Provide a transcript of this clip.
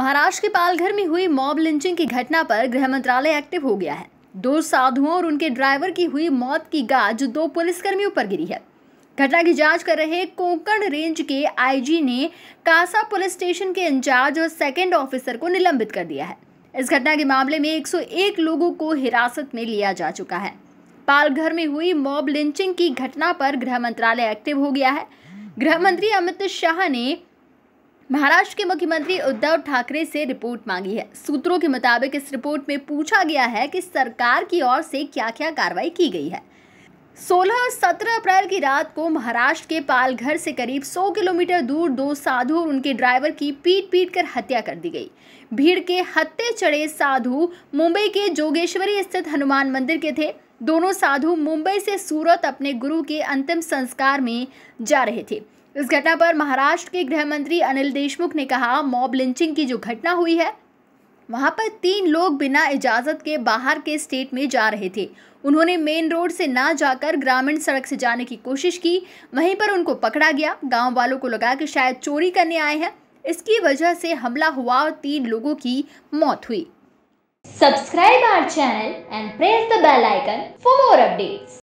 महाराष्ट्र के पालघर में हुई मॉब लिंचिंग की घटना पर गृह मंत्रालय एक्टिव हो गया है दो साधुओं और उनके ड्राइवर की हुई मौत की गाज दो पुलिसकर्मियों पर गिरी है घटना की जांच कर रहे कोंकण रेंज के आईजी ने कासा पुलिस स्टेशन के इंचार्ज और सेकेंड ऑफिसर को निलंबित कर दिया है इस घटना के मामले में 101 लोगों को हिरासत में लिया जा चुका है पालघर में हुई मॉब लिंचिंग की घटना पर गृह मंत्रालय एक्टिव हो गया है गृह मंत्री अमित शाह ने महाराष्ट्र के मुख्यमंत्री उद्धव ठाकरे से रिपोर्ट मांगी है सूत्रों के मुताबिक इस रिपोर्ट में पूछा गया है कि सरकार की ओर से क्या क्या कार्रवाई की गई है 16 और 17 अप्रैल की रात को महाराष्ट्र के पालघर से करीब 100 किलोमीटर दूर दो साधु और उनके ड्राइवर की पीट पीट कर हत्या कर दी गई भीड़ के हत्ते चढ़े साधु मुंबई के जोगेश्वरी स्थित हनुमान मंदिर के थे दोनों साधु मुंबई से सूरत अपने गुरु के अंतिम संस्कार में जा रहे थे इस घटना पर महाराष्ट्र के गृह मंत्री अनिल देशमुख ने कहा मॉब लिंचिंग की जो घटना हुई है वहां पर तीन लोग बिना इजाजत के बाहर के स्टेट में जा रहे थे उन्होंने मेन रोड से ना जाकर ग्रामीण सड़क से जाने की कोशिश की वहीं पर उनको पकड़ा गया गांव वालों को लगा कि शायद चोरी करने आए हैं इसकी वजह से हमला हुआ और तीन लोगों की मौत हुई subscribe our channel and press the bell icon for more updates